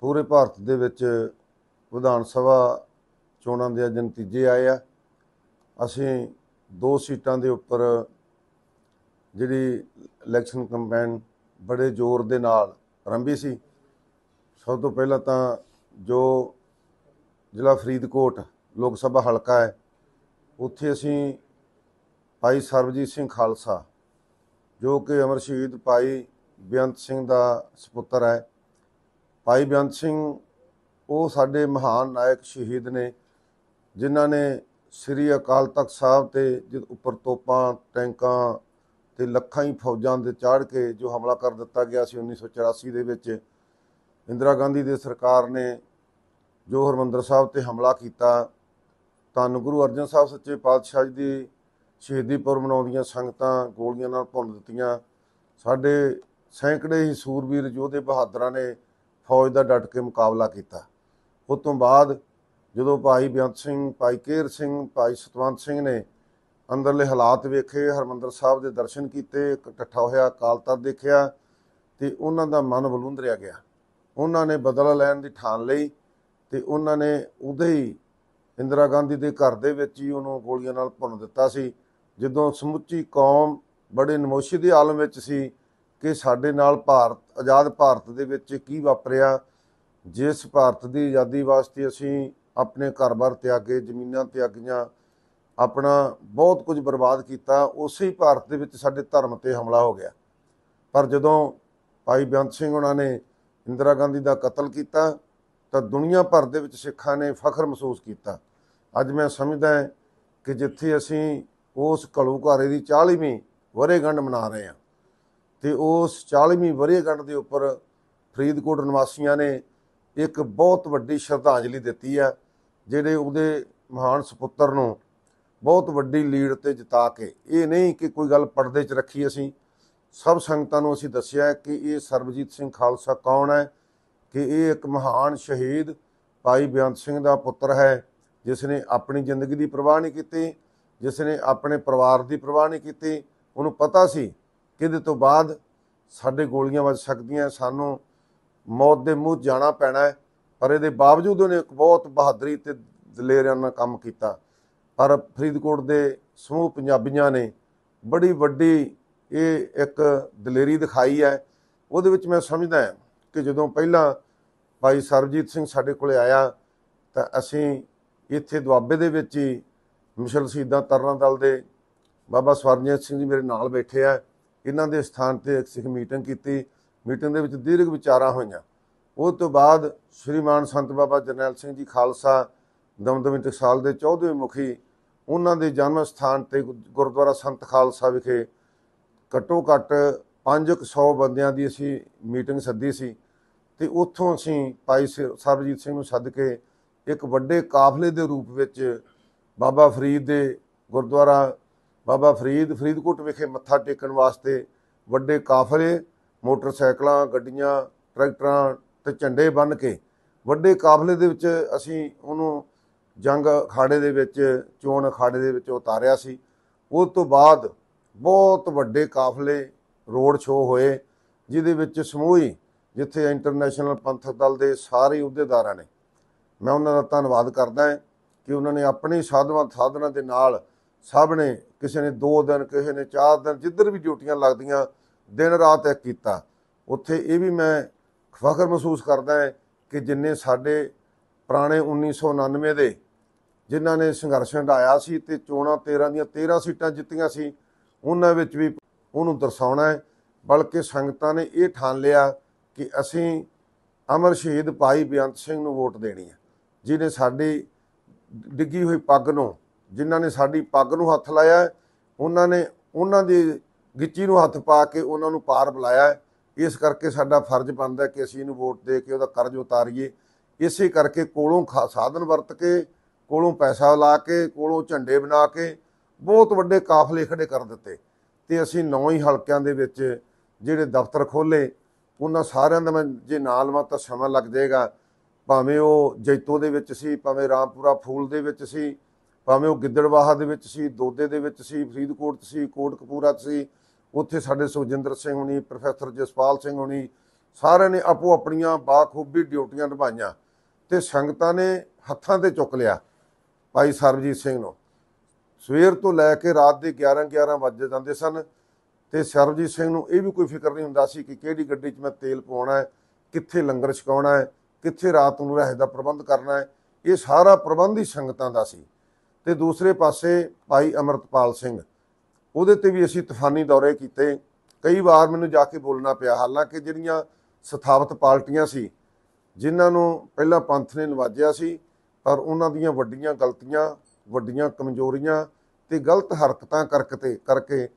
ਪੂਰੇ ਭਾਰਤ ਦੇ ਵਿੱਚ ਵਿਧਾਨ ਸਭਾ ਚੋਣਾਂ ਦੇ ਨਤੀਜੇ ਆਏ ਆ ਅਸੀਂ ਦੋ ਸੀਟਾਂ ਦੇ ਉੱਪਰ ਜਿਹੜੀ ਇਲੈਕਸ਼ਨ ਕੰਪੇਨ ਬੜੇ ਜ਼ੋਰ ਦੇ ਨਾਲ ਆਰੰਭੀ ਸੀ ਸਭ ਤੋਂ ਪਹਿਲਾਂ ਤਾਂ ਜੋ ਜ਼ਿਲ੍ਹਾ ਫਰੀਦਕੋਟ ਲੋਕ ਸਭਾ ਹਲਕਾ ਹੈ ਉੱਥੇ ਅਸੀਂ ਭਾਈ ਸਰਬਜੀਤ ਸਿੰਘ ਖਾਲਸਾ ਜੋ ਕਿ ਅਮਰ ਸ਼ਹੀਦ ਭਾਈ ਬਿਆੰਤ ਸਿੰਘ ਦਾ ਸੁਪੁੱਤਰ ਹੈ ਭਾਈ ਬਿਆੰਤ ਸਿੰਘ ਉਹ ਸਾਡੇ ਮਹਾਨ ਨਾਇਕ ਸ਼ਹੀਦ ਨੇ ਜਿਨ੍ਹਾਂ ਨੇ ਸ੍ਰੀ ਅਕਾਲ ਤਖਤ ਸਾਹਿਬ ਤੇ ਜਦ ਉੱਪਰ ਤੋਪਾਂ ਟੈਂਕਾਂ ਤੇ ਲੱਖਾਂ ਹੀ ਫੌਜਾਂ ਦੇ ਚਾੜ ਕੇ ਜੋ ਹਮਲਾ ਕਰ ਦਿੱਤਾ ਗਿਆ ਸੀ 1984 ਦੇ ਵਿੱਚ ਇੰਦਰਾ ਗਾਂਧੀ ਦੇ ਸਰਕਾਰ ਨੇ ਜੋ ਹਰਮੰਦਰ ਸਾਹਿਬ ਤੇ ਹਮਲਾ ਕੀਤਾ ਤਾਂ ਗੁਰੂ ਅਰਜਨ ਸਾਹਿਬ ਸੱਚੇ ਪਾਤਸ਼ਾਹ ਜੀ ਦੀ ਸ਼ਹੀਦੀ ਪੁਰਬ ਮਨਾਉਂਦੀਆਂ ਸੰਗਤਾਂ ਗੋਲੀਆਂ ਨਾਲ ਭੁੰਨ ਦਿੱਤੀਆਂ ਸਾਡੇ ਸੈਂਕੜੇ ਹੀ ਸੂਰਬੀਰ ਯੋਧੇ ਬਹਾਦਰਾਂ ਨੇ ਫੌਜ ਦਾ ਡਟ ਕੇ ਮੁਕਾਬਲਾ ਕੀਤਾ ਉਸ ਤੋਂ ਬਾਅਦ ਜਦੋਂ ਭਾਈ ਬਿਆੰਤ ਸਿੰਘ ਭਾਈ ਕੇਰ ਸਿੰਘ ਭਾਈ ਸਤਵੰਤ ਸਿੰਘ ਨੇ ਅੰਦਰਲੇ ਹਾਲਾਤ ਵੇਖੇ ਹਰਮੰਦਰ ਸਾਹਿਬ ਦੇ ਦਰਸ਼ਨ ਕੀਤੇ ਇਕੱਠਾ ਹੋਇਆ ਕਾਲ ਤਖਤ ਦੇਖਿਆ ਤੇ ਉਹਨਾਂ ਦਾ ਮਨ ਬਲੁੰਦਰਿਆ ਗਿਆ ਉਹਨਾਂ ਨੇ ਬਦਲਾ ਲੈਣ ਦੀ ਠਾਨ ਲਈ ਤੇ ਉਹਨਾਂ ਨੇ ਉਦੇ ਹੀ ਇੰਦਰਾ ਗਾਂਧੀ ਦੇ ਘਰ ਦੇ ਵਿੱਚ ਹੀ ਉਹਨੂੰ ਗੋਲੀਆਂ ਨਾਲ ਭੁੰਨ ਦਿੱਤਾ ਸੀ ਜਦੋਂ ਸਮੁੱਚੀ ਕੌਮ ਬੜੇ ਨਮੋਸ਼ੀ ਦੇ ਆਲਮ ਵਿੱਚ ਸੀ ਕਿ ਸਾਡੇ ਨਾਲ ਭਾਰਤ ਆਜ਼ਾਦ ਭਾਰਤ ਦੇ ਵਿੱਚ ਕੀ ਵਾਪਰਿਆ ਜਿਸ ਭਾਰਤ ਦੀ ਆਜ਼ਾਦੀ ਵਾਸਤੇ ਅਸੀਂ ਆਪਣੇ ਘਰ-ਬਾਰ ਤਿਆਗੇ ਜ਼ਮੀਨਾਂ ਤਿਆਗੀਆਂ ਆਪਣਾ ਬਹੁਤ ਕੁਝ ਬਰਬਾਦ ਕੀਤਾ ਉਸੇ ਭਾਰਤ ਦੇ ਵਿੱਚ ਸਾਡੇ ਧਰਮ ਤੇ ਹਮਲਾ ਹੋ ਗਿਆ ਪਰ ਜਦੋਂ ਭਾਈ ਬੇਅੰਤ ਸਿੰਘ ਉਹਨਾਂ ਨੇ ਇੰਦਰਾ ਗਾਂਧੀ ਦਾ ਕਤਲ ਕੀਤਾ ਤਾਂ ਦੁਨੀਆ ਭਰ ਦੇ ਵਿੱਚ ਸਿੱਖਾਂ ਨੇ ਫਖਰ ਮਹਿਸੂਸ ਕੀਤਾ ਅੱਜ ਮੈਂ ਸਮਝਦਾ ਕਿ ਜਿੱਥੇ ਅਸੀਂ ਉਸ ਕਲੂਕਾਰੇ ਦੀ 40ਵੀਂ ਵਰੇਗੰਢ ਮਨਾ ਰਹੇ ਹਾਂ ਤੇ ਉਸ 40ਵੀਂ ਵਰ੍ਹੇਗੰਢ ਦੇ ਉੱਪਰ ਫਰੀਦਕੋਟ ਨਿਵਾਸੀਆਂ ਨੇ ਇੱਕ ਬਹੁਤ ਵੱਡੀ ਸ਼ਰਧਾਂਜਲੀ ਦਿੱਤੀ ਹੈ ਜਿਹੜੇ ਉਹਦੇ ਮਹਾਨ ਸੁਪੁੱਤਰ ਨੂੰ ਬਹੁਤ ਵੱਡੀ ਲੀਡ ਤੇ ਜਿਤਾ ਕੇ ਇਹ ਨਹੀਂ ਕਿ ਕੋਈ ਗੱਲ ਪਰਦੇ 'ਚ ਰੱਖੀ ਅਸੀਂ ਸਭ ਸੰਗਤਾਂ ਨੂੰ ਅਸੀਂ ਦੱਸਿਆ ਕਿ ਇਹ ਸਰਬਜੀਤ ਸਿੰਘ ਖਾਲਸਾ ਕੌਣ ਹੈ ਕਿ ਇਹ ਇੱਕ ਮਹਾਨ ਸ਼ਹੀਦ ਭਾਈ ਬਿਆੰਤ ਸਿੰਘ ਦਾ ਪੁੱਤਰ ਹੈ ਜਿਸ ਨੇ ਆਪਣੀ ਜ਼ਿੰਦਗੀ ਦੀ ਪਰਵਾਹ ਨਹੀਂ ਕੀਤੀ ਜਿਸ ਨੇ ਆਪਣੇ ਪਰਿਵਾਰ ਦੀ ਪਰਵਾਹ ਨਹੀਂ ਕੀਤੀ ਉਹਨੂੰ ਪਤਾ ਸੀ ਕਿਹਦੇ ਤੋਂ ਬਾਅਦ ਸਾਡੇ ਗੋਲੀਆਂ ਵੱਜ ਸਕਦੀਆਂ ਸਾਨੂੰ ਮੌਤ ਦੇ ਮੂੰਹ ਜਾਣਾ ਪੈਣਾ ਹੈ ਪਰ ਇਹਦੇ ਬਾਵਜੂਦ ਉਹਨੇ ਇੱਕ ਬਹੁਤ ਬਹਾਦਰੀ ਤੇ ਦਲੇਰਿਆਂ ਨਾਲ ਕੰਮ ਕੀਤਾ ਪਰ ਫਰੀਦਕੋਟ ਦੇ ਸਮੂਹ ਪੰਜਾਬੀਆਂ ਨੇ ਬੜੀ ਵੱਡੀ ਇਹ ਇੱਕ ਦਲੇਰੀ ਦਿਖਾਈ ਹੈ ਉਹਦੇ ਵਿੱਚ ਮੈਂ ਸਮਝਦਾ ਹਾਂ ਕਿ ਜਦੋਂ ਪਹਿਲਾਂ ਭਾਈ ਸਰਜੀਤ ਸਿੰਘ ਸਾਡੇ ਕੋਲੇ ਆਇਆ ਤਾਂ ਅਸੀਂ ਇੱਥੇ ਦੁਆਬੇ ਦੇ ਵਿੱਚ ਹੀ ਮਿਸ਼ਨ ਸ਼ਹੀਦਾਂ ਤਰਨਾ ਦਲ ਦੇ ਬਾਬਾ ਸਵਰਜੀਤ ਸਿੰਘ ਜੀ ਮੇਰੇ ਨਾਲ ਬੈਠੇ ਆ ਇਹਨਾਂ ਦੇ ਸਥਾਨ ਤੇ ਇੱਕ ਸਿੱਖ ਮੀਟਿੰਗ ਕੀਤੀ ਮੀਟਿੰਗ ਦੇ ਵਿੱਚ ਦੀਰਗ ਵਿਚਾਰਾਂ ਹੋਈਆਂ ਉਹ ਤੋਂ ਬਾਅਦ ਸ਼੍ਰੀਮਾਨ ਸੰਤ ਬਾਬਾ ਜਰਨੈਲ ਸਿੰਘ ਜੀ ਖਾਲਸਾ ਦਮਦਮੀ ਟਕਸਾਲ ਦੇ 14ਵੇਂ ਮੁਖੀ ਉਹਨਾਂ ਦੇ ਜਨਮ ਸਥਾਨ ਤੇ ਗੁਰਦੁਆਰਾ ਸੰਤ ਖਾਲਸਾ ਵਿਖੇ ਘੱਟੋ ਘੱਟ 500 ਬੰਦਿਆਂ ਦੀ ਅਸੀਂ ਮੀਟਿੰਗ ਸੱਦੀ ਸੀ ਤੇ ਉੱਥੋਂ ਅਸੀਂ ਪਾਈ ਸਰਬਜੀਤ ਸਿੰਘ ਨੂੰ ਸੱਦ ਕੇ ਇੱਕ ਵੱਡੇ ਕਾਫਲੇ ਦੇ ਰੂਪ ਵਿੱਚ ਬਾਬਾ ਫਰੀਦ ਦੇ ਗੁਰਦੁਆਰਾ ਬਾਬਾ ਫਰੀਦ ਫਰੀਦਕੋਟ ਵਿਖੇ ਮੱਥਾ ਟੇਕਣ ਵਾਸਤੇ ਵੱਡੇ ਕਾਫਲੇ ਮੋਟਰਸਾਈਕਲਾਂ ਗੱਡੀਆਂ ਟਰੈਕਟਰਾਂ ਤੇ ਝੰਡੇ ਬੰਨ ਕੇ ਵੱਡੇ ਕਾਫਲੇ ਦੇ ਵਿੱਚ ਅਸੀਂ ਉਹਨੂੰ ਜੰਗ ਅਖਾੜੇ ਦੇ ਵਿੱਚ ਚੋਣ ਅਖਾੜੇ ਦੇ ਵਿੱਚ ਉਤਾਰਿਆ ਸੀ ਉਸ ਤੋਂ ਬਾਅਦ ਬਹੁਤ ਵੱਡੇ ਕਾਫਲੇ ਰੋਡ ਸ਼ੋਅ ਹੋਏ ਜਿਹਦੇ ਵਿੱਚ ਸਮੂਹੀ ਜਿੱਥੇ ਇੰਟਰਨੈਸ਼ਨਲ ਪੰਥਕ ਦਲ ਦੇ ਸਾਰੇ ਅਹੁਦੇਦਾਰਾਂ ਨੇ ਮੈਂ ਉਹਨਾਂ ਦਾ ਧੰਨਵਾਦ ਕਰਦਾ ਹਾਂ ਕਿ ਉਹਨਾਂ ਨੇ ਆਪਣੀ ਸਾਧਵਾ ਸਾਧਨਾ ਦੇ ਨਾਲ ਸਭ ਨੇ ਕਿਸੇ ਨੇ 2 ਦਿਨ ਕਿਸੇ ਨੇ 4 ਦਿਨ ਜਿੱਧਰ ਵੀ ਡਿਊਟੀਆਂ ਲੱਗਦੀਆਂ ਦਿਨ ਰਾਤ ਇਹ ਕੀਤਾ ਉੱਥੇ ਇਹ ਵੀ ਮੈਂ ਫਖਰ ਮਹਿਸੂਸ ਕਰਦਾ ਹਾਂ ਕਿ ਜਿੰਨੇ ਸਾਡੇ ਪੁਰਾਣੇ 1999 ਦੇ ਜਿਨ੍ਹਾਂ ਨੇ ਸੰਘਰਸ਼ ਹੰਡਾਇਆ ਸੀ ਤੇ ਚੋਣਾਂ 13 ਦੀਆਂ 13 ਸੀਟਾਂ ਜਿੱਤੀਆਂ ਸੀ ਉਹਨਾਂ ਵਿੱਚ ਵੀ ਉਹਨੂੰ ਦਰਸਾਉਣਾ ਹੈ ਬਲਕਿ ਸੰਗਤਾਂ ਨੇ ਇਹ ਠਾਣ ਲਿਆ ਕਿ ਅਸੀਂ ਅਮਰ ਸ਼ਹੀਦ ਭਾਈ ਬਿਆੰਤ ਸਿੰਘ ਨੂੰ ਵੋਟ ਦੇਣੀ ਹੈ ਜਿਨੇ ਸਾਡੀ ਡਿੱਗੀ ਹੋਈ ਪੱਗ ਨੂੰ ਜਿਨ੍ਹਾਂ ਨੇ ਸਾਡੀ ਪੱਗ ਨੂੰ ਹੱਥ ਲਾਇਆ ਉਹਨਾਂ ਨੇ ਉਹਨਾਂ ਦੀ ਗਿੱਚੀ ਨੂੰ ਹੱਥ ਪਾ ਕੇ ਉਹਨਾਂ ਨੂੰ ਪਾਰ ਬੁਲਾਇਆ ਇਸ ਕਰਕੇ ਸਾਡਾ ਫਰਜ਼ ਬਣਦਾ ਕਿ ਅਸੀਂ ਇਹਨੂੰ ਵੋਟ ਦੇ ਕੇ ਉਹਦਾ ਕਰਜ਼ ਉਤਾਰੀਏ ਇਸੇ ਕਰਕੇ ਕੋਲੋਂ ਸਾਧਨ ਵਰਤ ਕੇ ਕੋਲੋਂ ਪੈਸਾ ਲਾ ਕੇ ਕੋਲੋਂ ਝੰਡੇ ਬਣਾ ਕੇ ਬਹੁਤ ਵੱਡੇ ਕਾਫਲੇ ਖੜੇ ਕਰ ਦਿੱਤੇ ਤੇ ਅਸੀਂ ਨੌ ਹੀ ਹਲਕਿਆਂ ਦੇ ਵਿੱਚ ਜਿਹੜੇ ਦਫ਼ਤਰ ਖੋਲੇ ਉਹਨਾਂ ਸਾਰਿਆਂ ਦਾ ਜੇ ਨਾਲ ਮਾ ਤਾਂ ਸਮਾਂ ਲੱਗ ਜਾਏਗਾ ਭਾਵੇਂ ਉਹ ਜੈਤੋ ਦੇ ਵਿੱਚ ਸੀ ਭਾਵੇਂ ਰਾਮਪੁਰਾ ਫੂਲ ਦੇ ਵਿੱਚ ਸੀ ਭਾਵੇਂ ਉਹ ਗਿੱਦੜਵਾਹਾ ਦੇ ਵਿੱਚ ਸੀ ਦੋਦੇ ਦੇ ਵਿੱਚ ਸੀ ਫਰੀਦਕੋਟ ਸੀ ਕੋਟਕਪੂਰਾ ਸੀ ਉੱਥੇ ਸਾਡੇ ਸੁਖਜਿੰਦਰ ਸਿੰਘ ਹੁਣੀ ਪ੍ਰੋਫੈਸਰ ਜਸਪਾਲ ਸਿੰਘ ਹੁਣੀ ਸਾਰਿਆਂ ਨੇ ਆਪੋ ਆਪਣੀਆਂ ਬਾਖੂਬੀ ਡਿਊਟੀਆਂ ਨਿਭਾਈਆਂ ਤੇ ਸੰਗਤਾਂ ਨੇ ਹੱਥਾਂ ਤੇ ਚੁੱਕ ਲਿਆ ਭਾਈ ਸਰਬਜੀਤ ਸਿੰਘ ਨੂੰ ਸਵੇਰ ਤੋਂ ਲੈ ਕੇ ਰਾਤ ਦੇ 11 11 ਵਜੇ ਜਾਂਦੇ ਸਨ ਤੇ ਸਰਬਜੀਤ ਸਿੰਘ ਨੂੰ ਇਹ ਵੀ ਕੋਈ ਫਿਕਰ ਨਹੀਂ ਹੁੰਦਾ ਸੀ ਕਿ ਕਿਹੜੀ ਗੱਡੀ 'ਚ ਮੈਂ ਤੇਲ ਪਾਉਣਾ ਹੈ ਕਿੱਥੇ ਲੰਗਰ ਛਕਾਉਣਾ ਹੈ ਕਿੱਥੇ ਰਾਤ ਨੂੰ ਰਹਿ ਦਾ ਪ੍ਰਬੰਧ ਕਰਨਾ ਹੈ ਇਹ ਸਾਰਾ ਪ੍ਰਬੰਧ ਹੀ ਸੰਗਤਾਂ ਦਾ ਸੀ ਤੇ ਦੂਸਰੇ ਪਾਸੇ ਭਾਈ ਅਮਰਤਪਾਲ ਸਿੰਘ ਉਹਦੇ ਤੇ ਵੀ ਅਸੀਂ ਤੂਫਾਨੀ ਦੌਰੇ ਕੀਤੇ ਕਈ ਵਾਰ ਮੈਨੂੰ ਜਾ ਕੇ ਬੋਲਣਾ ਪਿਆ ਹਾਲਾਂਕਿ ਜਿਹੜੀਆਂ ਸਥਾਪਿਤ ਪਾਰਟੀਆਂ ਸੀ ਜਿਨ੍ਹਾਂ ਨੂੰ ਪਹਿਲਾਂ ਪੰਥ ਨੇ ਨਵਾਜਿਆ ਸੀ ਪਰ ਉਹਨਾਂ ਦੀਆਂ ਵੱਡੀਆਂ ਗਲਤੀਆਂ ਵੱਡੀਆਂ ਕਮਜ਼ੋਰੀਆਂ ਤੇ ਗਲਤ ਹਰਕਤਾਂ ਕਰਕੇ ਕਰਕੇ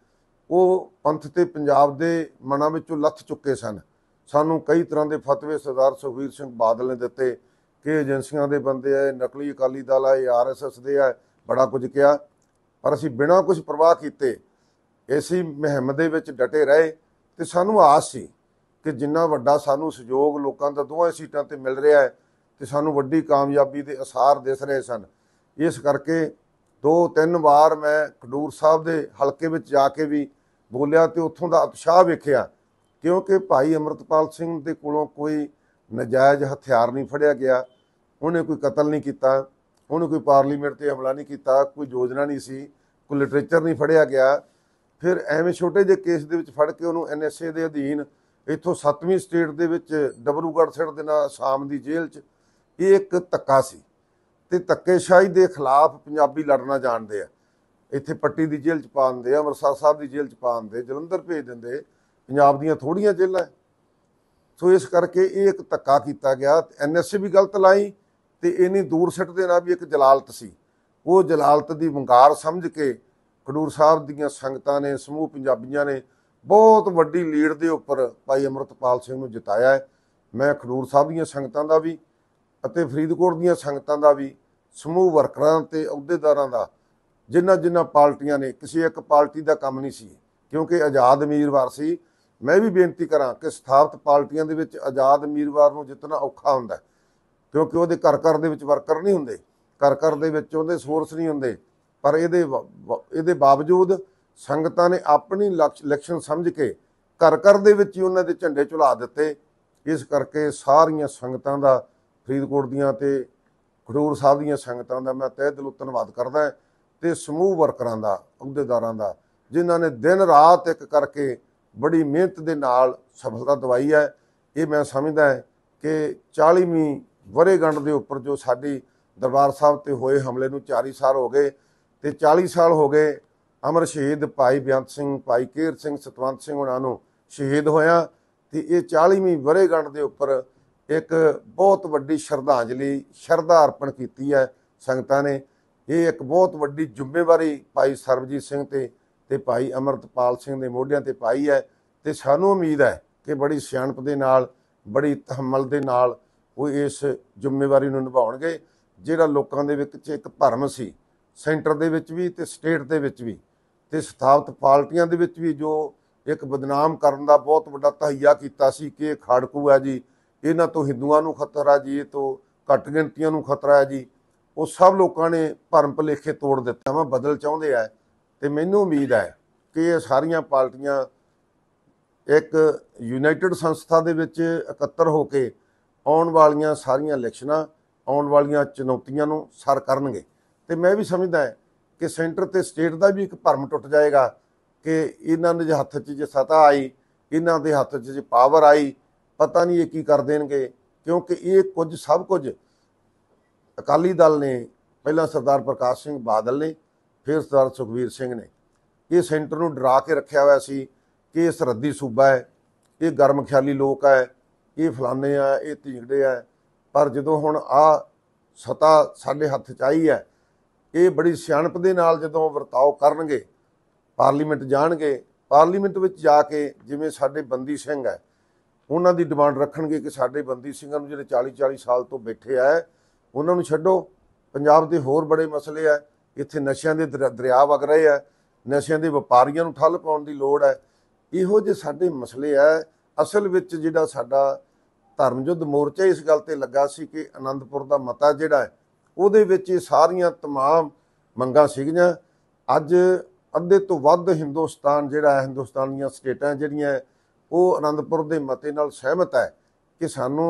ਉਹ ਪੰਥ ਤੇ ਪੰਜਾਬ ਦੇ ਮਨਾਂ ਵਿੱਚੋਂ ਲੱਥ ਚੁੱਕੇ ਸਨ ਸਾਨੂੰ ਕਈ ਤਰ੍ਹਾਂ ਦੇ ਫਤਵੇ ਸਰਦਾਰ ਸੁਖਵੀਰ ਸਿੰਘ ਬਾਦਲ ਨੇ ਦਿੱਤੇ ਕਿ ਏਜੰਸੀਆਂ ਦੇ ਬੰਦੇ ਆ ਨਕਲੀ ਅਕਾਲੀ ਦਲ ਆ ਆਰਐਸਐਸ ਦੇ ਆ ਬੜਾ ਕੁਝ ਕਿਹਾ ਪਰ ਅਸੀਂ ਬਿਨਾਂ ਕੁਝ ਪ੍ਰਵਾਹ ਕੀਤੇ ਐਸੀ ਮਹਿਮ ਦੇ ਵਿੱਚ ਡਟੇ ਰਹੇ ਤੇ ਸਾਨੂੰ ਆਸ ਸੀ ਕਿ ਜਿੰਨਾ ਵੱਡਾ ਸਾਨੂੰ ਸਹਿਯੋਗ ਲੋਕਾਂ ਦਾ ਦੋਹਾਂ ਸੀਟਾਂ ਤੇ ਮਿਲ ਰਿਹਾ ਹੈ ਤੇ ਸਾਨੂੰ ਵੱਡੀ ਕਾਮਯਾਬੀ ਦੇ ਅਸਾਰ ਦਿਸ ਰਹੇ ਸਨ ਇਸ ਕਰਕੇ ਦੋ ਤਿੰਨ ਵਾਰ ਮੈਂ ਖਡੂਰ ਸਾਹਿਬ ਦੇ ਹਲਕੇ ਵਿੱਚ ਜਾ ਕੇ ਵੀ ਬੋਲਿਆ ਤੇ ਉੱਥੋਂ ਦਾ ਉਤਸ਼ਾਹ ਵੇਖਿਆ ਕਿਉਂਕਿ ਭਾਈ ਅਮਰਤਪਾਲ ਸਿੰਘ ਦੇ ਕੋਲੋਂ ਕੋਈ ਨਜਾਇਜ਼ ਹਥਿਆਰ ਨਹੀਂ ਫੜਿਆ ਗਿਆ ਉਹਨੇ ਕੋਈ ਕਤਲ ਨਹੀਂ ਕੀਤਾ ਉਹਨੂੰ ਕੋਈ ਪਾਰਲੀਮੈਂਟ ਤੇ ਹਮਲਾ ਨਹੀਂ ਕੀਤਾ ਕੋਈ ਯੋਜਨਾ ਨਹੀਂ ਸੀ ਕੋਈ ਲਿਟਰੇਚਰ ਨਹੀਂ ਫੜਿਆ ਗਿਆ ਫਿਰ ਐਵੇਂ ਛੋਟੇ ਜਿਹੇ ਕੇਸ ਦੇ ਵਿੱਚ ਫੜ ਕੇ ਉਹਨੂੰ ਐਨਐਸਏ ਦੇ ਅਧੀਨ ਇੱਥੋਂ 7ਵੀਂ ਸਟੇਟ ਦੇ ਵਿੱਚ ਡਬਰੂਗੜ੍ਹ ਦੇ ਨਾਲ ਆਸਾਮ ਦੀ ਜੇਲ੍ਹ 'ਚ ਇਹ ਇੱਕ ਤੱਕਾ ਸੀ ਤੇ ਤੱਕੇਸ਼ਾਹੀ ਦੇ ਖਿਲਾਫ ਪੰਜਾਬੀ ਲੜਨਾ ਜਾਣਦੇ ਆ ਇੱਥੇ ਪੱਟੀ ਦੀ ਜੇਲ੍ਹ 'ਚ ਪਾ ਦਿੰਦੇ ਆ ਅੰਮ੍ਰਿਤਸਰ ਸਾਹਿਬ ਦੀ ਜੇਲ੍ਹ 'ਚ ਪਾ ਦਿੰਦੇ ਜਲੰਧਰ ਭੇਜ ਦਿੰਦੇ ਪੰਜਾਬ ਦੀਆਂ ਥੋੜੀਆਂ ਜੇਲ੍ਹਾਂ ਸੋ ਇਸ ਕਰਕੇ ਇਹ ਇੱਕ ਤੱਕਾ ਕੀਤਾ ਗਿਆ ਐਨਐਸਏ ਵੀ ਗਲਤ ਲਾਈ ਤੇ ਇਨੀ ਦੂਰ ਸਿੱਟ ਦੇਣਾ ਵੀ ਇੱਕ ਜਲਾਲਤ ਸੀ ਉਹ ਜਲਾਲਤ ਦੀ ਵੰਗਾਰ ਸਮਝ ਕੇ ਖਡੂਰ ਸਾਹਿਬ ਦੀਆਂ ਸੰਗਤਾਂ ਨੇ ਸਮੂਹ ਪੰਜਾਬੀਆਂ ਨੇ ਬਹੁਤ ਵੱਡੀ ਲੀਡ ਦੇ ਉੱਪਰ ਭਾਈ ਅਮਰਤਪਾਲ ਸਿੰਘ ਨੂੰ ਜਿਤਾਇਆ ਮੈਂ ਖਡੂਰ ਸਾਹਿਬ ਦੀਆਂ ਸੰਗਤਾਂ ਦਾ ਵੀ ਅਤੇ ਫਰੀਦਕੋਟ ਦੀਆਂ ਸੰਗਤਾਂ ਦਾ ਵੀ ਸਮੂਹ ਵਰਕਰਾਂ ਤੇ ਅਹੁਦੇਦਾਰਾਂ ਦਾ ਜਿਨ੍ਹਾਂ ਜਿਨ੍ਹਾਂ ਪਾਰਟੀਆਂ ਨੇ ਕਿਸੇ ਇੱਕ ਪਾਰਟੀ ਦਾ ਕੰਮ ਨਹੀਂ ਸੀ ਕਿਉਂਕਿ ਆਜ਼ਾਦ ਉਮੀਦਵਾਰ ਸੀ ਮੈਂ ਵੀ ਬੇਨਤੀ ਕਰਾਂ ਕਿ ਸਥਾਪਿਤ ਪਾਰਟੀਆਂ ਦੇ ਵਿੱਚ ਆਜ਼ਾਦ ਉਮੀਦਵਾਰ ਨੂੰ ਜਿੰਨਾ ਔਖਾ ਹੁੰਦਾ ਹੈ ਕਿਉਂਕਿ ਉਹਦੇ ਘਰ ਘਰ ਦੇ ਵਿੱਚ ਵਰਕਰ ਨਹੀਂ ਹੁੰਦੇ ਘਰ ਘਰ ਦੇ ਵਿੱਚ ਉਹਦੇ ਸੋਰਸ ਨਹੀਂ ਹੁੰਦੇ ਪਰ ਇਹਦੇ ਇਹਦੇ ਬਾਵਜੂਦ ਸੰਗਤਾਂ ਨੇ ਆਪਣੀ ਇਲੈਕਸ਼ਨ ਸਮਝ ਕੇ ਘਰ ਘਰ ਦੇ ਵਿੱਚ ਹੀ ਉਹਨਾਂ ਦੇ ਝੰਡੇ ਝੁਲਾ ਦਿੱਤੇ ਇਸ ਕਰਕੇ ਸਾਰੀਆਂ ਸੰਗਤਾਂ ਦਾ ਫਰੀਦਕੋਟ ਦੀਆਂ ਤੇ ਖਡੂਰ ਸਾਹਿਬ ਦੀਆਂ ਸੰਗਤਾਂ ਦਾ ਮੈਂ ਤਹਿ ਦਿਲੋਂ ਧੰਨਵਾਦ ਕਰਦਾ ਤੇ ਸਮੂਹ ਵਰਕਰਾਂ ਦਾ ਅਹੁਦੇਦਾਰਾਂ ਦਾ ਜਿਨ੍ਹਾਂ ਨੇ ਦਿਨ ਰਾਤ ਇੱਕ ਕਰਕੇ ਬੜੀ ਮਿਹਨਤ ਦੇ ਨਾਲ ਸਫਲਤਾ ਦਵਾਈ ਹੈ ਇਹ ਮੈਂ ਸਮਝਦਾ ਕਿ 40ਵੀਂ ਵਰੇਗੰਡ ਦੇ ਉੱਪਰ ਜੋ ਸਾਡੀ ਦਰਬਾਰ ਸਾਹਿਬ ਤੇ ਹੋਏ ਹਮਲੇ ਨੂੰ 40 ਸਾਲ ਹੋ ਗਏ ਤੇ 40 ਸਾਲ ਹੋ ਗਏ ਅਮਰ ਸ਼ਹੀਦ ਭਾਈ ਬਿਆੰਤ ਸਿੰਘ ਭਾਈ ਕੇਰ ਸਿੰਘ ਸਤਵੰਤ ਸਿੰਘ ਉਹਨਾਂ ਨੂੰ ਸ਼ਹੀਦ ਹੋਇਆ ਤੇ ਇਹ 40ਵੀਂ ਵਰੇਗੰਢ ਦੇ ਉੱਪਰ ਇੱਕ ਬਹੁਤ ਵੱਡੀ ਸ਼ਰਧਾਂਜਲੀ ਸ਼ਰਧਾ ਅਰਪਣ ਕੀਤੀ ਹੈ ਸੰਗਤਾਂ ਨੇ ਇਹ ਇੱਕ ਬਹੁਤ ਵੱਡੀ ਜ਼ਿੰਮੇਵਾਰੀ ਭਾਈ ਸਰਬਜੀਤ ਸਿੰਘ ਤੇ ਤੇ ਭਾਈ ਅਮਰਤਪਾਲ ਸਿੰਘ ਦੇ ਮੋਢਿਆਂ ਤੇ ਪਾਈ ਹੈ ਤੇ ਸਾਨੂੰ ਉਮੀਦ ਹੈ ਕਿ ਬੜੀ ਸਿਆਣਪ ਦੇ ਨਾਲ ਬੜੀ ਤਹਮਲ ਦੇ ਨਾਲ ਉਹ ਇਸ ਜ਼ਿੰਮੇਵਾਰੀ ਨੂੰ ਨਿਭਾਉਣਗੇ ਜਿਹੜਾ ਲੋਕਾਂ ਦੇ ਵਿੱਚ ਇੱਕ ਭਰਮ ਸੀ ਸੈਂਟਰ ਦੇ ਵਿੱਚ ਵੀ ਤੇ ਸਟੇਟ ਦੇ ਵਿੱਚ ਵੀ ਤੇ ਸਥਾਪਿਤ ਪਾਰਟੀਆਂ ਦੇ ਵਿੱਚ ਵੀ ਜੋ ਇੱਕ ਬਦਨਾਮ ਕਰਨ ਦਾ ਬਹੁਤ ਵੱਡਾ ਤਹਈਆ ਕੀਤਾ ਸੀ ਕਿ ਇਹ ਖਾੜਕੂ ਹੈ ਜੀ ਇਹਨਾਂ ਤੋਂ ਹਿੰਦੂਆਂ ਨੂੰ ਖਤਰਾ ਜੀ ਇਹ ਤੋਂ ਘੱਟ ਗਿਣਤੀਆਂ ਨੂੰ ਖਤਰਾ ਹੈ ਜੀ ਉਹ ਸਭ ਲੋਕਾਂ ਨੇ ਭਰਮ ਭਲੇਖੇ ਤੋੜ ਦਿੱਤਾ ਵਾ ਬਦਲ ਚਾਹੁੰਦੇ ਆ ਤੇ ਮੈਨੂੰ ਉਮੀਦ ਹੈ ਕਿ ਇਹ ਸਾਰੀਆਂ ਪਾਰਟੀਆਂ ਇੱਕ ਯੂਨਾਈਟਿਡ ਸੰਸਥਾ ਦੇ ਵਿੱਚ ਇਕੱਤਰ ਹੋ ਕੇ ਆਉਣ ਵਾਲੀਆਂ ਸਾਰੀਆਂ ਇਲੈਕਸ਼ਨਾਂ ਆਉਣ ਵਾਲੀਆਂ ਚੁਣੌਤੀਆਂ ਨੂੰ ਸਰ ਕਰਨਗੇ ਤੇ ਮੈਂ ਵੀ ਸਮਝਦਾ ਕਿ ਸੈਂਟਰ ਤੇ ਸਟੇਟ ਦਾ ਵੀ ਇੱਕ ਭਰਮ ਟੁੱਟ ਜਾਏਗਾ ਕਿ ਇਹਨਾਂ ਦੇ ਹੱਥ 'ਚ ਜੇ ਸਤਾ ਆਈ ਇਹਨਾਂ ਦੇ ਹੱਥ 'ਚ ਜੇ ਪਾਵਰ ਆਈ ਪਤਾ ਨਹੀਂ ਇਹ ਕੀ ਕਰ ਦੇਣਗੇ ਕਿਉਂਕਿ ਇਹ ਕੁਝ ਸਭ ਕੁਝ ਅਕਾਲੀ ਦਲ ਨੇ ਪਹਿਲਾਂ ਸਰਦਾਰ ਪ੍ਰਕਾਸ਼ ਸਿੰਘ ਬਾਦਲ ਨੇ ਫਿਰ ਸਰਦਾਰ ਸੁਖਵੀਰ ਸਿੰਘ ਨੇ ਇਹ ਸੈਂਟਰ ਨੂੰ ਡਰਾ ਕੇ ਰੱਖਿਆ ਹੋਇਆ ਸੀ ਕਿ ਇਹ ਸਰਦੀ ਸੂਬਾ ਹੈ ਇਹ ਗਰਮ ਖਿਆਲੀ ਲੋਕ ਹੈ ਇਹ ਫਲਾਣੇ ਆ ਇਹ ਧੀਂਗੜੇ ਆ ਪਰ ਜਦੋਂ ਹੁਣ ਆ ਸਤਾ ਸਾਡੇ ਹੱਥ 'ਚ ਆਈ ਹੈ ਇਹ ਬੜੀ ਸਿਆਣਪ ਦੇ ਨਾਲ ਜਦੋਂ ਵਰਤਾਓ ਕਰਨਗੇ ਪਾਰਲੀਮੈਂਟ ਜਾਣਗੇ ਪਾਰਲੀਮੈਂਟ ਵਿੱਚ ਜਾ ਕੇ ਜਿਵੇਂ ਸਾਡੇ ਬੰਦੀ ਸਿੰਘ ਹੈ ਉਹਨਾਂ ਦੀ ਡਿਮਾਂਡ ਰੱਖਣਗੇ ਕਿ ਸਾਡੇ ਬੰਦੀ ਸਿੰਘਾਂ ਨੂੰ ਜਿਹੜੇ 40 40 ਸਾਲ ਤੋਂ ਬੈਠੇ ਆ ਉਹਨਾਂ ਨੂੰ ਛੱਡੋ ਪੰਜਾਬ ਦੇ ਹੋਰ ਬੜੇ ਮਸਲੇ ਆ ਇੱਥੇ ਨਸ਼ਿਆਂ ਦੇ ਦਰਿਆ ਵਗ ਰਹੇ ਆ ਨਸ਼ਿਆਂ ਦੇ ਵਪਾਰੀਆਂ ਨੂੰ ਠੱਲ ਪਾਉਣ ਦੀ ਲੋੜ ਹੈ ਇਹੋ ਜਿਹੇ ਸਾਡੇ ਮਸਲੇ ਆ ਅਸਲ ਵਿੱਚ ਜਿਹੜਾ ਸਾਡਾ ਧਰਮਯੁੱਧ ਮੋਰਚਾ ਇਸ ਗੱਲ ਤੇ ਲੱਗਾ ਸੀ ਕਿ ਆਨੰਦਪੁਰ ਦਾ ਮਤਾ ਜਿਹੜਾ ਉਹਦੇ ਵਿੱਚ ਇਹ ਸਾਰੀਆਂ तमाम ਮੰਗਾਂ ਸੀਗੀਆਂ ਅੱਜ ਅੱਧੇ ਤੋਂ ਵੱਧ ਹਿੰਦੁਸਤਾਨ ਜਿਹੜਾ ਹੈ ਹਿੰਦੁਸਤਾਨ ਦੀਆਂ ਸਟੇਟਾਂ ਜਿਹੜੀਆਂ ਉਹ ਆਨੰਦਪੁਰ ਦੇ ਮਤੇ ਨਾਲ ਸਹਿਮਤ ਹੈ ਕਿ ਸਾਨੂੰ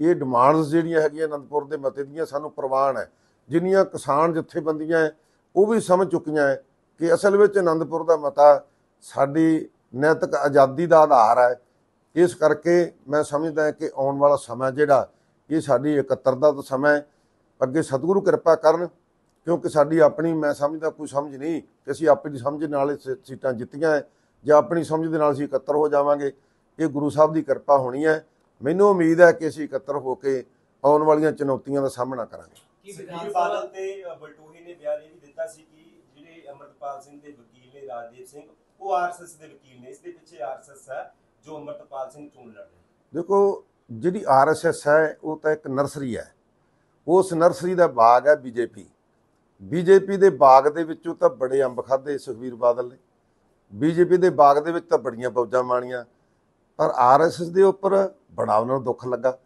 ਇਹ ਡਿਮਾਂਡਸ ਜਿਹੜੀਆਂ ਹੈਗੀਆਂ ਆਨੰਦਪੁਰ ਦੇ ਮਤੇ ਦੀਆਂ ਸਾਨੂੰ ਪ੍ਰਵਾਨ ਹੈ ਜਿੰਨੀਆਂ ਕਿਸਾਨ ਜਥੇਬੰਦੀਆਂ ਉਹ ਵੀ ਸਮਝ ਚੁੱਕੀਆਂ ਹੈ ਕਿ ਅਸਲ ਵਿੱਚ ਆਨੰਦਪੁਰ ਦਾ ਮਤਾ ਸਾਡੀ ਨੈਤਿਕ ਆਜ਼ਾਦੀ ਦਾ ਆਧਾਰ ਹੈ ਇਸ ਕਰਕੇ ਮੈਂ ਸਮਝਦਾ ਕਿ ਆਉਣ ਵਾਲਾ ਸਮਾਂ ਜਿਹੜਾ ਇਹ ਸਾਡੀ ਇਕੱਤਰਤਾ ਦਾ ਸਮਾਂ ਅੱਗੇ ਸਤਿਗੁਰੂ ਕਿਰਪਾ ਕਰਨ ਕਿਉਂਕਿ ਸਾਡੀ ਆਪਣੀ ਮੈਂ ਸਮਝਦਾ ਕੋਈ ਸਮਝ ਨਹੀਂ ਕਿ ਅਸੀਂ ਆਪਣੀ ਸਮਝ ਨਾਲ ਸੀਟਾਂ ਜਿੱਤੀਆਂ ਜਾਂ ਆਪਣੀ ਸਮਝ ਦੇ ਨਾਲ ਅਸੀਂ ਇਕੱਤਰ ਹੋ ਜਾਵਾਂਗੇ ਇਹ ਗੁਰੂ ਸਾਹਿਬ ਦੀ ਕਿਰਪਾ ਹੋਣੀ ਹੈ ਮੈਨੂੰ ਉਮੀਦ ਹੈ ਕਿ ਅਸੀਂ ਇਕੱਤਰ ਹੋ ਕੇ ਆਉਣ ਵਾਲੀਆਂ ਚੁਣੌਤੀਆਂ ਦਾ ਸਾਹਮਣਾ ਕਰਾਂਗੇ ਕੀ ਬਾਦਲ ਤੇ ਬਲਟੋਹੀ ਨੇ ਬਿਆਨ ਇਹ ਵੀ ਦਿੱਤਾ ਸੀ ਕਿ ਜਿਹੜੇ ਅਮਰਪਾਲ ਸਿੰਘ ਦੇ ਵਕੀਲ ਨੇ ਰਾਜਦੀਪ ਸਿੰਘ ਉਹ ਆਰਐਸਐਸ ਦੇ ਵਕੀਲ ਨੇ ਇਸ ਦੇ ਪਿੱਛੇ ਆਰਐਸਐਸ ਹੈ ਜੋ ਅਮਰਤਪਾਲ ਸਿੰਘ ਚੋਣ ਲੜ ਰਹੇ ਦੇਖੋ ਜਿਹੜੀ ਆਰਐਸਐਸ ਹੈ ਉਹ ਤਾਂ ਇੱਕ ਨਰਸਰੀ ਹੈ ਉਸ ਨਰਸਰੀ ਦਾ ਬਾਗ ਹੈ ਬੀਜੇਪੀ ਬੀਜੇਪੀ ਦੇ ਬਾਗ ਦੇ ਵਿੱਚੋਂ ਤਾਂ ਬੜੇ ਅੰਬ ਖਾਦੇ ਸੁਖਵੀਰ ਬਾਦਲ ਨੇ ਬੀਜੇਪੀ ਦੇ ਬਾਗ ਦੇ ਵਿੱਚ ਤਾਂ ਬੜੀਆਂ ਫੌਜਾਂ ਮਾਣੀਆਂ ਪਰ ਆਰਐਸਐਸ ਦੇ ਉੱਪਰ ਬੜਾ ਉਹਨਾਂ ਨੂੰ ਦੁੱਖ ਲੱਗਾ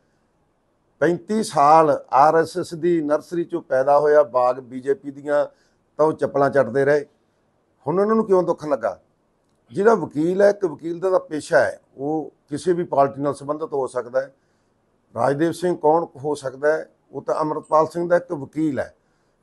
35 ਸਾਲ ਆਰਐਸਐਸ ਦੀ ਨਰਸਰੀ ਚੋਂ ਪੈਦਾ ਹੋਇਆ ਬਾਗ ਬੀਜੇਪੀ ਦੀਆਂ ਤਾਂ ਉਹ ਚੱਪਲਾਂ ਚੜਦੇ ਰਹੇ ਹੁਣ ਉਹਨਾਂ ਨੂੰ ਕਿਉਂ ਦੁੱਖ ਲੱਗਾ ਜਿਹੜਾ ਵਕੀਲ ਹੈ ਇੱਕ ਵਕੀਲ ਦਾ ਪੇਸ਼ਾ ਹੈ ਉਹ ਕਿਸੇ ਵੀ ਪਾਰਟੀ ਨਾਲ ਸੰਬੰਧਿਤ ਹੋ ਸਕਦਾ ਹੈ ਰਾਜਦੇਵ ਸਿੰਘ ਕੌਣ ਹੋ ਸਕਦਾ ਹੈ ਉਹ ਤਾਂ ਅਮਰਪਾਲ ਸਿੰਘ ਦਾ ਇੱਕ ਵਕੀਲ ਹੈ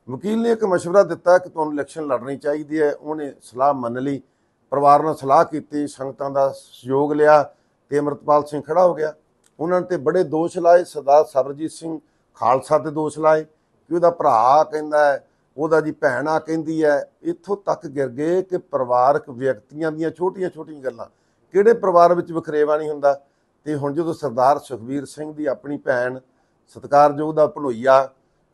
ਵਕੀਲ ਨੇ ਇੱਕ مشورہ ਦਿੱਤਾ ਕਿ ਤੁਹਾਨੂੰ ਇਲੈਕਸ਼ਨ ਲੜਨੀ ਚਾਹੀਦੀ ਹੈ ਉਹਨੇ ਸਲਾਹ ਮੰਨ ਲਈ ਪਰਿਵਾਰ ਨਾਲ ਸਲਾਹ ਕੀਤੀ ਸੰਗਤਾਂ ਦਾ ਸਹਿਯੋਗ ਲਿਆ ਤੇ ਅਮਰਪਾਲ ਸਿੰਘ ਖੜਾ ਹੋ ਗਿਆ ਉਹਨਾਂ ਤੇ ਬੜੇ ਦੋਸ਼ ਲਾਏ ਸਰਦਾਰ ਸਰਜੀਤ ਸਿੰਘ ਖਾਲਸਾ ਤੇ ਦੋਸ਼ ਲਾਏ ਕਿ ਉਹਦਾ ਭਰਾ ਕਹਿੰਦਾ ਉਹਦਾ ਜੀ ਭੈਣ ਆ ਕਹਿੰਦੀ ਹੈ ਇੱਥੋਂ ਤੱਕ ਗਿਰ ਗਏ ਕਿ ਪਰਿਵਾਰਕ ਵਿਅਕਤੀਆਂ ਦੀਆਂ ਛੋਟੀਆਂ-ਛੋਟੀਆਂ ਗੱਲਾਂ ਕਿਹੜੇ ਪਰਿਵਾਰ ਵਿੱਚ ਵਖਰੇਵਾ ਨਹੀਂ ਹੁੰਦਾ ਤੇ ਹੁਣ ਜਦੋਂ ਸਰਦਾਰ ਸੁਖਵੀਰ ਸਿੰਘ ਦੀ ਆਪਣੀ ਭੈਣ ਸਤਕਾਰਯੋਗ ਦਾ ਭਲੋਈਆ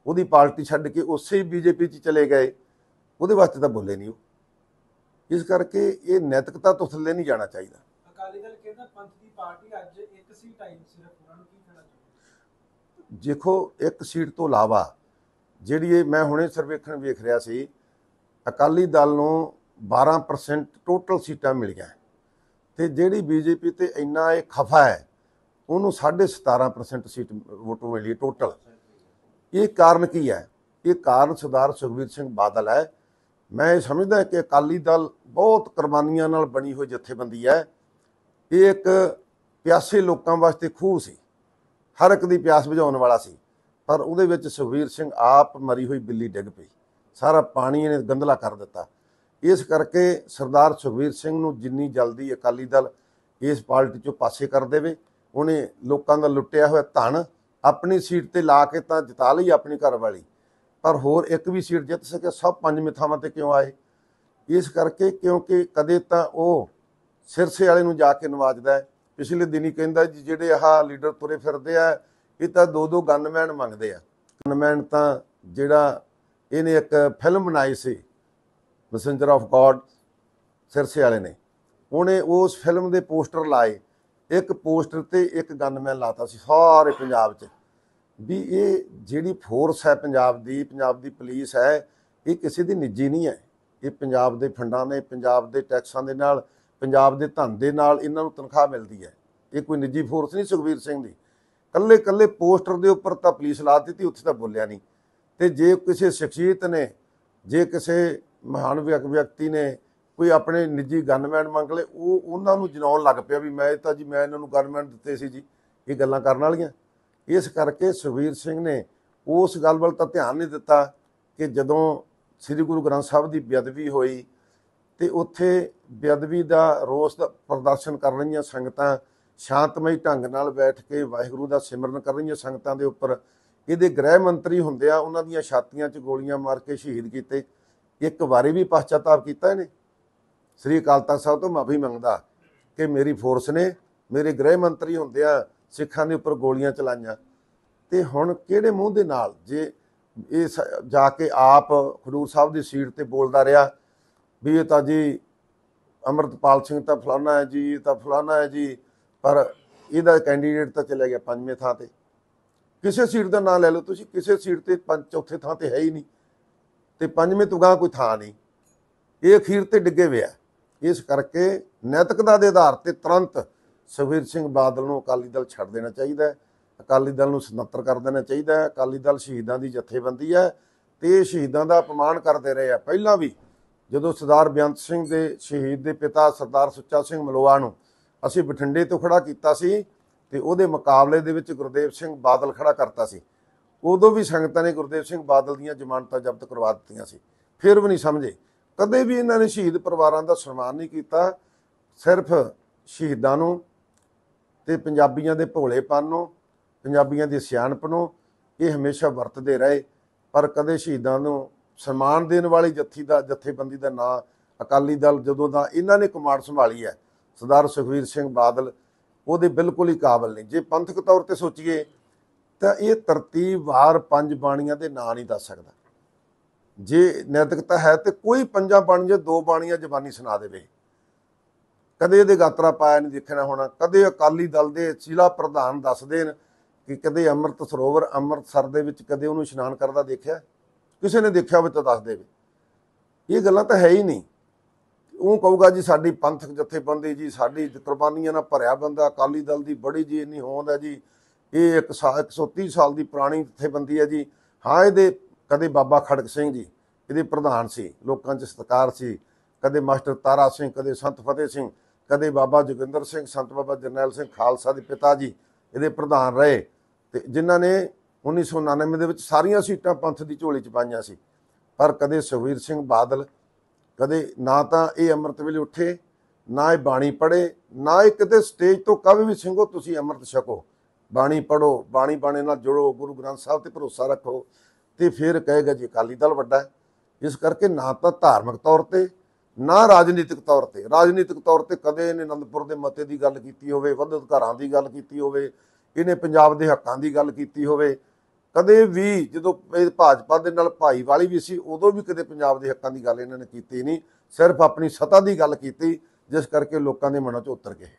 ਉਹਦੀ ਪਾਰਟੀ ਛੱਡ ਕੇ ਉਸੇ ਹੀ ਬੀਜੇਪੀ 'ਚ ਚਲੇ ਗਏ ਉਹਦੇ ਵਾਸਤੇ ਤਾਂ ਬੋਲੇ ਨਹੀਂ ਉਹ ਇਸ ਕਰਕੇ ਇਹ ਨੈਤਿਕਤਾ ਤੋਂ ਥੱਲੇ ਨਹੀਂ ਜਾਣਾ ਚਾਹੀਦਾ ਅਕਾਲੀ ਦਲ ਕਹਿੰਦਾ ਪੰਥ ਦੀ ਪਾਰਟੀ ਅੱਜ ਇੱਕ ਸੀਟ ਆਈ ਸਿਰਫ ਉਹਨਾਂ ਨੂੰ ਕੀ ਕਹਿਣਾ ਚਾਹੀਦਾ ਦੇਖੋ ਇੱਕ ਸੀਟ ਤੋਂ ਇਲਾਵਾ ਜਿਹੜੀ ਮੈਂ ਹੁਣੇ ਸਰਵੇਖਣ ਵੇਖ ਰਿਹਾ ਸੀ ਅਕਾਲੀ ਦਲ ਨੂੰ 12% ਟੋਟਲ ਸੀਟਾਂ ਗਿਆ ਤੇ ਜਿਹੜੀ ਬੀਜੇਪੀ ਤੇ ਇੰਨਾ ਇਹ ਖਫਾ ਹੈ ਉਹਨੂੰ 17.5% ਸੀਟ ਵੋਟ ਮਿਲੀ ਟੋਟਲ ਇਹ ਕਾਰਨ ਕੀ ਹੈ ਇਹ ਕਾਰਨ ਸਰਦਾਰ ਸੁਖਵੀਰ ਸਿੰਘ ਬਾਦਲ ਹੈ ਮੈਂ ਇਹ ਸਮਝਦਾ ਕਿ ਅਕਾਲੀ ਦਲ ਬਹੁਤ ਕੁਰਬਾਨੀਆਂ ਨਾਲ ਬਣੀ ਹੋਈ ਜਥੇਬੰਦੀ ਹੈ ਇਹ ਇੱਕ ਪਿਆਸੇ ਲੋਕਾਂ ਵਾਸਤੇ ਖੂਹ ਸੀ ਹਰ ਇੱਕ ਦੀ ਪਿਆਸ ਬੁਝਾਉਣ ਵਾਲਾ ਸੀ ਪਰ ਉਹਦੇ ਵਿੱਚ ਸੁਖਵੀਰ ਸਿੰਘ ਆਪ ਮਰੀ ਹੋਈ ਬਿੱਲੀ ਡਿੱਗ ਪਈ ਸਾਰਾ ਪਾਣੀ ਇਹਨੇ ਗੰਦਲਾ ਕਰ ਦਿੱਤਾ ਇਸ ਕਰਕੇ ਸਰਦਾਰ ਸੁਖਵੀਰ ਸਿੰਘ ਨੂੰ ਜਿੰਨੀ ਜਲਦੀ ਅਕਾਲੀ ਦਲ ਇਸ ਪਾਰਟੀ ਚੋਂ ਪਾਸੇ ਕਰ ਦੇਵੇ ਉਹਨੇ ਲੋਕਾਂ ਦਾ ਲੁੱਟਿਆ ਹੋਇਆ ਧਨ ਆਪਣੀ ਸੀਟ ਤੇ ਲਾ ਕੇ ਤਾਂ ਜਿਤਾ ਲਈ ਆਪਣੀ ਘਰ ਵਾਲੀ ਪਰ ਹੋਰ ਇੱਕ ਵੀ ਸੀਟ ਜਿੱਤ ਸਕੇ ਸਭ ਪੰਜ ਮਿਥਾਵਾਂ ਤੇ ਕਿਉਂ ਆਏ ਇਸ ਕਰਕੇ ਕਿਉਂਕਿ ਕਦੇ ਤਾਂ ਉਹ ਸਿਰਸੇ ਵਾਲੇ ਨੂੰ ਜਾ ਕੇ ਨਵਾਜਦਾ ਪਿਛਲੇ ਦਿਨੀ ਕਹਿੰਦਾ ਜੀ ਜਿਹੜੇ ਆਹ ਲੀਡਰ ਤੁਰੇ ਫਿਰਦੇ ਆ ਇਹ ਤਾਂ ਦੋ ਦੋ ਗਨਮੈਨ ਮੰਗਦੇ ਆ ਗਨਮੈਨ ਤਾਂ ਜਿਹੜਾ ਇਹਨੇ ਇੱਕ ਫਿਲਮ ਬਣਾਈ ਸੀ ਮੈਸੇਂਜਰ ਆਫ ਗੋਡ ਸਿਰਸੇ ਵਾਲੇ ਨੇ ਉਹਨੇ ਉਸ ਫਿਲਮ ਦੇ ਪੋਸਟਰ ਲਾਏ ਇੱਕ ਪੋਸਟਰ ਤੇ ਇੱਕ ਗਨਮੈਨ ਲਾਤਾ ਸੀ ਸਾਰੇ ਪੰਜਾਬ 'ਚ ਵੀ ਇਹ ਜਿਹੜੀ ਫੋਰਸ ਹੈ ਪੰਜਾਬ ਦੀ ਪੰਜਾਬ ਦੀ ਪੁਲਿਸ ਹੈ ਇਹ ਕਿਸੇ ਦੀ ਨਿੱਜੀ ਨਹੀਂ ਹੈ ਇਹ ਪੰਜਾਬ ਦੇ ਫੰਡਾਂ ਨੇ ਪੰਜਾਬ ਦੇ ਟੈਕਸਾਂ ਦੇ ਨਾਲ ਪੰਜਾਬ ਦੇ ਧਨ ਦੇ ਨਾਲ ਇਹਨਾਂ ਨੂੰ ਤਨਖਾਹ ਮਿਲਦੀ ਹੈ ਇਹ ਕੋਈ ਨਿੱਜੀ ਫੋਰਸ ਨਹੀਂ ਸੁਖਵੀਰ ਸਿੰਘ ਦੀ ਕੱਲੇ ਕੱਲੇ ਪੋਸਟਰ ਦੇ ਉੱਪਰ ਤਾਂ ਪੁਲਿਸ ਲਾ ਦਿੱਤੀ ਉੱਥੇ ਤਾਂ ਬੋਲਿਆ ਨਹੀਂ ਤੇ ਜੇ ਕਿਸੇ ਸ਼ਖਸੀਅਤ ਨੇ ਜੇ ਕਿਸੇ ਮਹਾਨ ਵਿਅਕਤੀ ਨੇ ਕੋਈ ਆਪਣੇ ਨਿੱਜੀ ਗਨਮੈਨ ਮੰਗ ਲਏ ਉਹ ਉਹਨਾਂ ਨੂੰ ਜਨੌਣ ਲੱਗ ਪਿਆ ਵੀ ਮੈਂ ਤਾਂ ਜੀ ਮੈਂ ਇਹਨਾਂ ਨੂੰ ਗਨਮੈਨ ਦਿੱਤੇ ਸੀ ਜੀ ਇਹ ਗੱਲਾਂ ਕਰਨ ਵਾਲੀਆਂ ਇਸ ਕਰਕੇ ਸੁਵੀਰ ਸਿੰਘ ਨੇ ਉਸ ਗੱਲ ਵੱਲ ਤਾਂ ਧਿਆਨ ਨਹੀਂ ਦਿੱਤਾ ਕਿ ਜਦੋਂ ਸ੍ਰੀ ਗੁਰੂ ਗ੍ਰੰਥ ਸਾਹਿਬ ਦੀ ਬੇਅਦਬੀ ਹੋਈ ਤੇ ਉੱਥੇ ਬੇਅਦਬੀ ਦਾ ਰੋਸ ਦਾ ਪ੍ਰਦਰਸ਼ਨ ਕਰ ਰਹੀਆਂ ਸੰਗਤਾਂ ਸ਼ਾਂਤਮਈ ਢੰਗ ਨਾਲ ਬੈਠ ਕੇ ਵਾਹਿਗੁਰੂ ਦਾ ਸਿਮਰਨ ਕਰ ਰਹੀਆਂ ਸੰਗਤਾਂ ਦੇ ਉੱਪਰ ਇਹਦੇ ਗ੍ਰਹਿ ਮੰਤਰੀ ਹੁੰਦੇ ਆ ਉਹਨਾਂ ਦੀਆਂ ਛਾਤੀਆਂ 'ਚ ਗੋਲੀਆਂ ਮਾਰ ਕੇ ਸ਼ਹੀਦ ਕੀਤੇ ਇੱਕ ਵਾਰੀ ਵੀ ਪਛਤਾਪ ਕੀਤਾ ਇਹਨੇ ਸ੍ਰੀ ਅਕਾਲ ਤਖਤ ਸਾਹਿਬ ਤੋਂ ਮਾਫੀ ਮੰਗਦਾ ਕਿ ਮੇਰੀ ਫੋਰਸ ਨੇ ਮੇਰੇ ਗ੍ਰਹਿ ਮੰਤਰੀ ਹੁੰਦੇ ਆ ਸਿੱਖਾਂ ਦੇ ਉੱਪਰ ਗੋਲੀਆਂ ਚਲਾਈਆਂ ਤੇ ਹੁਣ ਕਿਹੜੇ ਮੂੰਹ ਦੇ ਨਾਲ ਜੇ ਇਹ ਜਾ ਕੇ ਆਪ ਖਡੂਰ ਸਾਹਿਬ ਦੀ ਸੀਟ ਤੇ ਬੋਲਦਾ ਰਿਹਾ ਵੀ ਇਹ ਤਾਂ ਜੀ ਅਮਰਤਪਾਲ ਸਿੰਘ ਤਾਂ ਫਲਾਣਾ ਹੈ ਜੀ ਇਹ ਤਾਂ ਫਲਾਣਾ ਹੈ ਜੀ ਪਰ ਇਹਦਾ ਕੈਂਡੀਡੇਟ ਤਾਂ ਚਲੇ ਗਿਆ ਪੰਜਵੇਂ ਥਾਂ ਤੇ ਕਿਸੇ ਸੀਟ ਦਾ ਨਾਂ ਲੈ ਲਓ ਤੁਸੀਂ ਕਿਸੇ ਸੀਟ ਤੇ ਪੰਜ ਚੌਥੇ ਥਾਂ ਤੇ ਹੈ ਹੀ ਨਹੀਂ ਤੇ ਪੰਜਵੇਂ ਤੋਂ ਗਾਂ ਕੋਈ ਥਾਂ ਨਹੀਂ ਇਹ ਅਖੀਰ ਤੇ ਡਿੱਗੇ ਵਿਆ ਇਸ ਕਰਕੇ ਨੈਤਿਕਤਾ ਦੇ ਆਧਾਰ ਤੇ ਤੁਰੰਤ ਸੁਖਵੀਰ ਸਿੰਘ ਬਾਦਲ ਨੂੰ ਅਕਾਲੀ ਦਲ ਛੱਡ ਦੇਣਾ ਚਾਹੀਦਾ ਹੈ ਅਕਾਲੀ ਦਲ ਨੂੰ ਸੁਤੰਤਰ ਕਰ ਦੇਣਾ ਚਾਹੀਦਾ ਹੈ ਅਕਾਲੀ ਦਲ ਸ਼ਹੀਦਾਂ ਦੀ ਜਥੇਬੰਦੀ ਹੈ ਤੇ ਇਹ ਸ਼ਹੀਦਾਂ ਦਾ ਅਪਮਾਨ ਕਰਦੇ ਰਹੇ ਆ ਪਹਿਲਾਂ ਵੀ ਜਦੋਂ ਸਰਦਾਰ ਬਿਆੰਤ ਸਿੰਘ ਦੇ ਸ਼ਹੀਦ ਦੇ ਪਿਤਾ ਸਰਦਾਰ ਸੁੱਚਾ ਸਿੰਘ ਮਲੋਆ ਨੂੰ ਅਸੀਂ ਬਠਿੰਡੇ ਤੋਂ ਖੜਾ ਕੀਤਾ ਸੀ ਤੇ ਉਹਦੇ ਮੁਕਾਬਲੇ ਦੇ ਵਿੱਚ ਗੁਰਦੇਵ ਸਿੰਘ ਬਾਦਲ ਖੜਾ ਕਰਤਾ ਸੀ ਉਦੋਂ ਵੀ ਸੰਗਤਾਂ ਨੇ ਗੁਰਦੇਵ ਸਿੰਘ ਬਾਦਲ ਦੀਆਂ ਜ਼ਮਾਨਤਾਂ ਜ਼ਬਤ ਕਰਵਾ ਦਿੱਤੀਆਂ ਸੀ ਫਿਰ ਵੀ ਨਹੀਂ ਸਮਝੇ ਕਦੇ ਵੀ ਇਹਨਾਂ ਨੇ ਸ਼ਹੀਦ ਪਰਿਵਾਰਾਂ ਦਾ ਸਨਮਾਨ ਨਹੀਂ ਕੀਤਾ ਸਿਰਫ ਸ਼ਹੀਦਾਂ ਨੂੰ ਤੇ ਪੰਜਾਬੀਆਂ ਦੇ ਭੋਲੇਪਨ ਨੂੰ ਪੰਜਾਬੀਆਂ ਦੀ ਸਿਆਣਪ ਨੂੰ ਇਹ ਹਮੇਸ਼ਾ ਵਰਤਦੇ ਰਹੇ ਪਰ ਕਦੇ ਸ਼ਹੀਦਾਂ ਨੂੰ ਸਨਮਾਨ ਦੇਣ ਵਾਲੀ ਜੱਥੀ ਦਾ ਜਥੇਬੰਦੀ ਦਾ ਨਾਂ ਅਕਾਲੀ ਦਲ ਜਦੋਂ ਦਾ ਇਹਨਾਂ ਨੇ ਕਮਾਂਡ ਸੰਭਾਲੀ ਹੈ ਸਰਦਾਰ ਸੁਖਵੀਰ ਸਿੰਘ ਬਾਦਲ ਉਹਦੇ ਬਿਲਕੁਲ ਹੀ ਕਾਬਲ ਨਹੀਂ ਜੇ ਪੰਥਕ ਤੌਰ ਤੇ ਸੋਚੀਏ ਤਾਂ ਇਹ ਤਰਤੀਬ ਵਾਰ ਪੰਜ ਬਾਣੀਆਂ ਦੇ ਨਾਂ ਨਹੀਂ ਦੱਸ ਸਕਦਾ ਜੇ ਨੈਤਿਕਤਾ ਹੈ ਤੇ ਕੋਈ ਪੰਜਾਂ ਬਾਣੀ ਜੇ ਦੋ ਬਾਣੀਆਂ ਜ਼ਬਾਨੀ ਸੁਣਾ ਦੇਵੇ ਕਦੇ ਇਹਦੇ ਗਾਤਰਾ ਪਾਇਆ ਨਹੀਂ ਦੇਖਣਾ ਹੋਣਾ ਕਦੇ ਅਕਾਲੀ ਦਲ ਦੇ ਜ਼ਿਲ੍ਹਾ ਪ੍ਰਧਾਨ ਦੱਸ ਦੇਣ ਕਿ ਕਦੇ ਅੰਮ੍ਰਿਤ ਸਰੋਵਰ ਅੰਮ੍ਰਿਤਸਰ ਦੇ ਵਿੱਚ ਕਦੇ ਉਹਨੂੰ ਇਸ਼ਨਾਨ ਕਰਦਾ ਦੇਖਿਆ ਕਿਸੇ ਨੇ ਦੇਖਿਆ ਹੋਵੇ ਤਾਂ ਦੱਸ ਦੇਵੇ ਇਹ ਗੱਲਾਂ ਤਾਂ ਹੈ ਹੀ ਨਹੀਂ ਉਹ ਕਹੂਗਾ ਜੀ ਸਾਡੀ ਪੰਥਕ ਜਥੇਬੰਦੀ ਜੀ ਸਾਡੀ ਕੁਰਬਾਨੀਆਂ ਨਾਲ ਭਰਿਆ ਬੰਦਾ ਅਕਾਲੀ ਦਲ ਦੀ ਬੜੀ ਜੀ ਇੰਨੀ ਹੋਂਦ ਹੈ ਜੀ ਇਹ 130 ਸਾਲ ਦੀ ਪੁਰਾਣੀ ਜਥੇਬੰਦੀ ਹੈ ਜੀ ਹਾਂ ਇਹਦੇ ਕਦੇ ਬਾਬਾ ਖੜਕ ਸਿੰਘ ਜੀ ਇਹਦੇ ਪ੍ਰਧਾਨ ਸੀ ਲੋਕਾਂ 'ਚ ਸਤਕਾਰ ਸੀ ਕਦੇ ਮਾਸਟਰ ਤਾਰਾ ਸਿੰਘ ਕਦੇ ਸੰਤ ਫਤਿਹ ਸਿੰਘ ਕਦੇ ਬਾਬਾ ਜਗਿੰਦਰ ਸਿੰਘ ਸੰਤ ਬਾਬਾ ਜਰਨੈਲ ਸਿੰਘ ਖਾਲਸਾ ਦੇ ਪਿਤਾ ਜੀ ਇਹਦੇ ਪ੍ਰਧਾਨ ਰਹੇ ਤੇ ਜਿਨ੍ਹਾਂ ਨੇ 1999 ਦੇ ਵਿੱਚ ਸਾਰੀਆਂ ਸੀਟਾਂ ਪੰਥ ਦੀ ਝੋਲੀ 'ਚ ਪਾਈਆਂ ਸੀ ਪਰ ਕਦੇ ਸੁਖਵੀਰ ਸਿੰਘ ਬਾਦਲ ਕਦੇ ਨਾ ਤਾਂ ਇਹ ਅੰਮ੍ਰਿਤ ਵੇਲੇ ਉੱਠੇ ਨਾ ਇਹ ਬਾਣੀ ਪੜੇ ਨਾ ਇਹ ਕਿਤੇ ਸਟੇਜ ਤੋਂ ਕਦੇ ਵੀ ਸਿੰਘੋ ਤੁਸੀਂ ਅੰਮ੍ਰਿਤ ਛਕੋ ਬਾਣੀ ਪੜੋ ਬਾਣੀ ਬਾਣੇ ਨਾਲ ਜੁੜੋ ਗੁਰੂ ਗ੍ਰੰਥ ਸਾਹਿਬ ਤੇ ਭਰੋਸਾ ਰੱਖੋ ਤੇ ਫਿਰ ਕਹੇਗਾ ਜੀ ਅਕਾਲੀ ਦਲ ਵੱਡਾ ਇਸ ਕਰਕੇ ਨਾ ਤਾਂ ਧਾਰਮਿਕ ਤੌਰ ਤੇ ਨਾ ਰਾਜਨੀਤਿਕ ਤੌਰ ਤੇ ਰਾਜਨੀਤਿਕ ਤੌਰ ਤੇ ਕਦੇ ਇਹਨੇ ਅਨੰਦਪੁਰ ਦੇ ਮਤੇ ਦੀ ਗੱਲ ਕੀਤੀ ਹੋਵੇ ਵੱਧ ਅਧਿਕਾਰਾਂ ਦੀ ਗੱਲ ਕੀਤੀ ਹੋਵੇ ਇਹਨੇ ਪੰਜਾਬ ਦੇ ਹੱਕਾਂ ਦੀ ਗੱਲ ਕੀਤੀ ਹੋਵੇ ਕਦੇ ਵੀ ਜਦੋਂ ਇਹ ਭਾਜਪਾ ਦੇ ਨਾਲ ਭਾਈ ਵਾਲੀ ਵੀ ਸੀ ਉਦੋਂ ਵੀ ਕਦੇ ਪੰਜਾਬ ਦੇ ਹੱਕਾਂ ਦੀ ਗੱਲ ਇਹਨਾਂ ਨੇ ਕੀਤੀ ਨਹੀਂ ਸਿਰਫ ਆਪਣੀ ਸਤਾ ਦੀ ਗੱਲ ਕੀਤੀ ਜਿਸ ਕਰਕੇ ਲੋਕਾਂ ਦੇ ਮਨਾਂ 'ਚ ਉਤਰ ਗਏ